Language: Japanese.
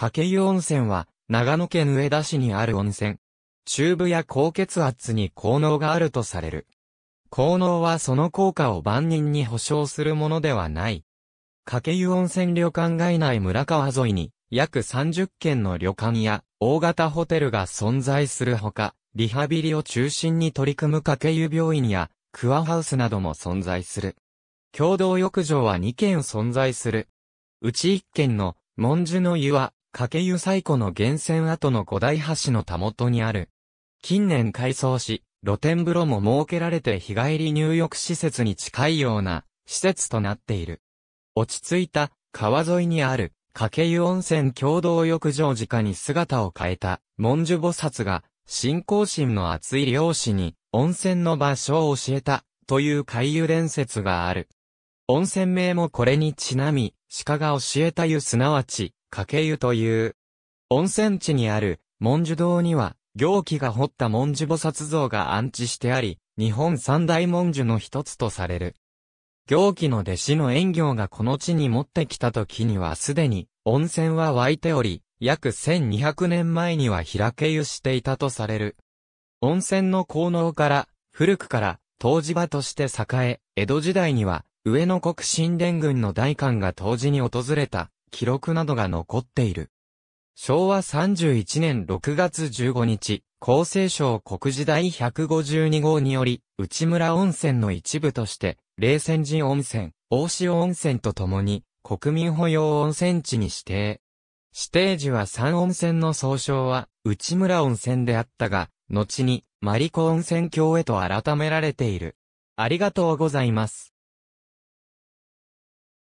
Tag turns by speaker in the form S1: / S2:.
S1: 掛湯温泉は、長野県上田市にある温泉。中部や高血圧に効能があるとされる。効能はその効果を万人に保証するものではない。掛湯温泉旅館街内村川沿いに、約30軒の旅館や大型ホテルが存在するほか、リハビリを中心に取り組む掛湯病院やクアハウスなども存在する。共同浴場は2軒存在する。うち1軒の、文殊の湯は、掛け湯最古の源泉跡の五大橋のたもとにある。近年改装し、露天風呂も設けられて日帰り入浴施設に近いような施設となっている。落ち着いた川沿いにある掛け湯温泉共同浴場直に姿を変えた文殊菩薩が信仰心の厚い漁師に温泉の場所を教えたという海湯伝説がある。温泉名もこれにちなみ、鹿が教えた湯すなわち、掛け湯という。温泉地にある文殊堂には、行基が彫った文殊菩薩像が安置してあり、日本三大文殊の一つとされる。行基の弟子の遠行がこの地に持ってきた時にはすでに温泉は湧いており、約1200年前には開け湯していたとされる。温泉の効能から、古くから湯治場として栄え、江戸時代には上野国神殿軍の大官が湯治に訪れた記録などが残っている。昭和31年6月15日、厚生省国時代152号により、内村温泉の一部として、冷泉寺温泉、大塩温泉とともに、国民保養温泉地に指定。指定時は三温泉の総称は、内村温泉であったが、後に、マリコ温泉郷へと改められている。ありがとうございます。